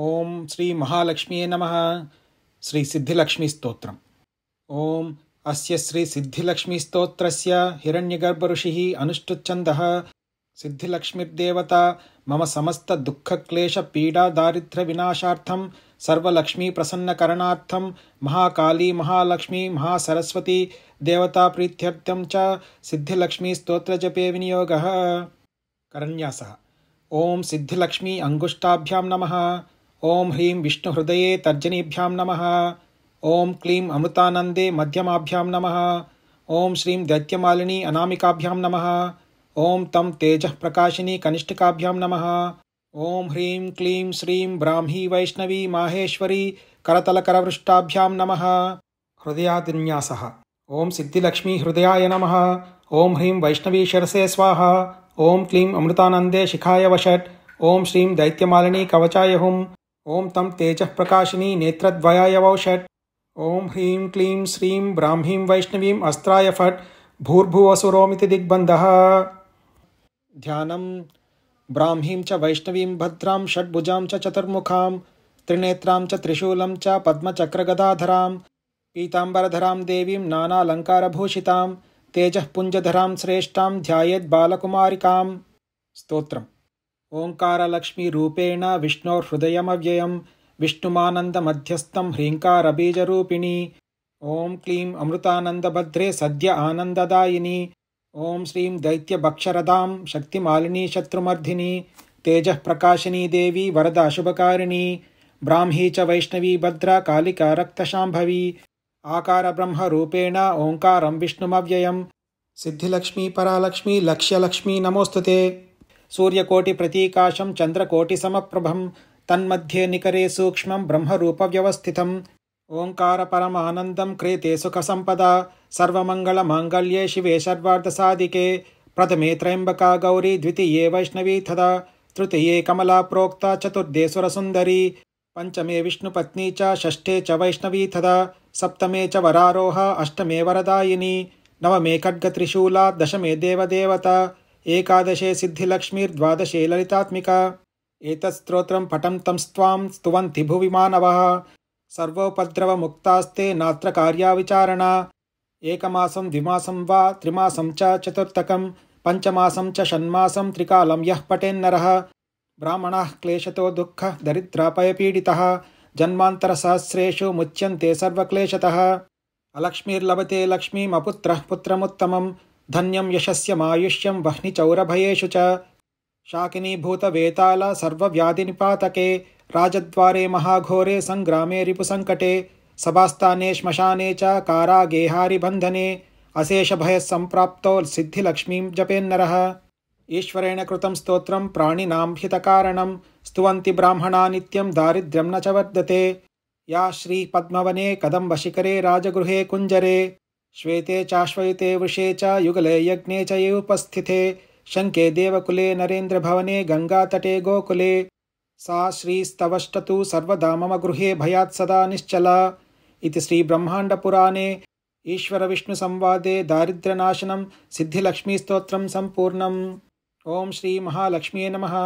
ॐ श्रीमहालक्ष्मीये नमः श्रीसिद्धिलक्ष्मीस्तोत्रम् ॐ अस्य श्रीसिद्धिलक्ष्मीस्तोत्रस्य हिरण्यगर्भऋषिः ऋषिः अनुष्टुच्छन्दः सिद्धिलक्ष्मीर्देवता मम समस्तदुःखक्लेशपीडादारिद्र्यविनाशार्थं सर्वलक्ष्मीप्रसन्नकरणार्थं महाकाली महालक्ष्मी महासरस्वती देवताप्रीत्यर्थं च सिद्धिलक्ष्मीस्तोत्रजपे विनियोगः करण्यासः ॐ सिद्धिलक्ष्मी अङ्गुष्टाभ्यां नमः ओम ह्रीं विष्णुहृदये तर्जनीभ्यां नमः ॐ क्लीं अमृतानन्दे मध्यमाभ्यां नमः ओं श्रीं दैत्यमालिनी अनामिकाभ्यां नमः ओं तं तेजः प्रकाशिनी कनिष्ठिकाभ्यां नमः ओं ह्रीं क्लीं श्रीं ब्राह्मी वैष्णवी माहेश्वरी करतलकरवृष्टाभ्यां नमः हृदयादिन्यासः ओं सिद्धिलक्ष्मी हृदयाय नमः ॐ ह्रीं वैष्णवी शिरसे स्वाहा ओं क्लीं अमृतानन्दे शिखाय वशट् ओं श्रीं दैत्यमालिनी कवचाय हुम ॐ तं तेजः प्रकाशिनी वो षट ओं ह्रीं क्लीं श्रीं ब्राह्मी वैष्णवीम् अस्त्राय फट् भूर्भुवसुरोमिति दिग्बंध ध्यान ब्राह्मीं च वैष्णवीं भद्रां षड्भुजां चतुर्मुखा चतुर्मुखां त्रिनेत्रां च त्रिशूलं च पद्मचक्रगदाधरां पीताम्बरधरां देवीं नानालङ्कारभूषितां तेजः श्रेष्ठां ध्यायेद्बालकुमारिकां स्तोत्रम् ఓంకారలక్ష్మీరూపేణ విష్ణోర్హృదయమవ్యయం విష్ణుమానందమధ్యస్థం హ్రీంకారబీజరూపిణి ఓం క్లీం అమృతానందభద్రే సద్య ఆనందదాయిని ఓం శ్రీం దైత్యభక్షరదాం శక్తిమాలిని శత్రుమర్ధిని తేజఃప్రకాశినీ దేవి వరద అశుభకారిణి బ్రాహ్మీ చ వైష్ణవీ భద్ర కాళిక రక్తశాంభవి ఆకారబ్రహ్మరూపేణ ఓంకారం విష్ణుమవ్యయం సిద్ధిలక్ష్మీ పరాలక్ష్మీ లక్ష్యలక్ష్మీ నమోస్తుతే सूर्यकोटिप्रतीकाशं चन्द्रकोटिसमप्रभं तन्मध्ये निकरे सूक्ष्मं ब्रह्मरूपव्यवस्थितम् ओङ्कारपरमानन्दं क्रेते सुखसम्पदा सर्वमङ्गलमाङ्गल्ये शिवे सर्वार्थसाधिके प्रथमे त्र्यम्बका गौरी द्वितीये वैष्णवी तथा तृतीये कमला प्रोक्ता चतुर्थे सुरसुन्दरी पंचमे विष्णुपत्नी च षष्ठे च वैष्णवी तथा सप्तमे च वरारोहा अष्टमे वरदायिनी नवमे खड्गत्रिशूला दशमे देवदेवता एकादशे सिद्धिलक्ष्मीर्द्वादशे ललितात्मिका एतत्स्त्रोत्रं पटं तं स्वां स्तुवन्ति भुवि मानवः सर्वोपद्रवमुक्तास्ते नात्र कार्याविचारणा एकमासं द्विमासं वा त्रिमासं च चतुर्थकं पञ्चमासं च षण्मासं त्रिकालं यः पटेन्नरः ब्राह्मणाः क्लेशतो दुःखः दरिद्रापयपीडितः जन्मान्तरसहस्रेषु मुच्यन्ते सर्वक्लेशतः अलक्ष्मीर्लभते लक्ष्मीमपुत्रः पुत्रमुत्तमम् धन्यं यशस्यमायुष्यं वह्निचौरभयेषु च शाकिनीभूतवेतालसर्वव्याधिनिपातके राजद्वारे महाघोरे सङ्ग्रामे रिपुसङ्कटे सभास्थाने श्मशाने च कारागेहारिबन्धने अशेषभयस्सम्प्राप्तो सिद्धिलक्ष्मीं जपेन्नरः ईश्वरेण कृतं स्तोत्रं प्राणिनां हितकारणं स्तुवन्ति ब्राह्मणा नित्यं दारिद्र्यं न च वर्धते या श्रीपद्मवने कदम्बशिखरे राजगृहे कुञ्जरे श्वेते चाश्वयुते वृषे च युगले यज्ञे च ये उपस्थिते शङ्के देवकुले नरेन्द्रभवने गङ्गातटे गोकुले सा श्रीस्तवष्टतु सर्वदा मम गृहे भयात् सदा निश्चला इति श्रीब्रह्माण्डपुराणे ईश्वरविष्णुसंवादे दारिद्र्यनाशनं सिद्धिलक्ष्मीस्तोत्रं सम्पूर्णम् ॐ श्रीमहालक्ष्म्ये नमः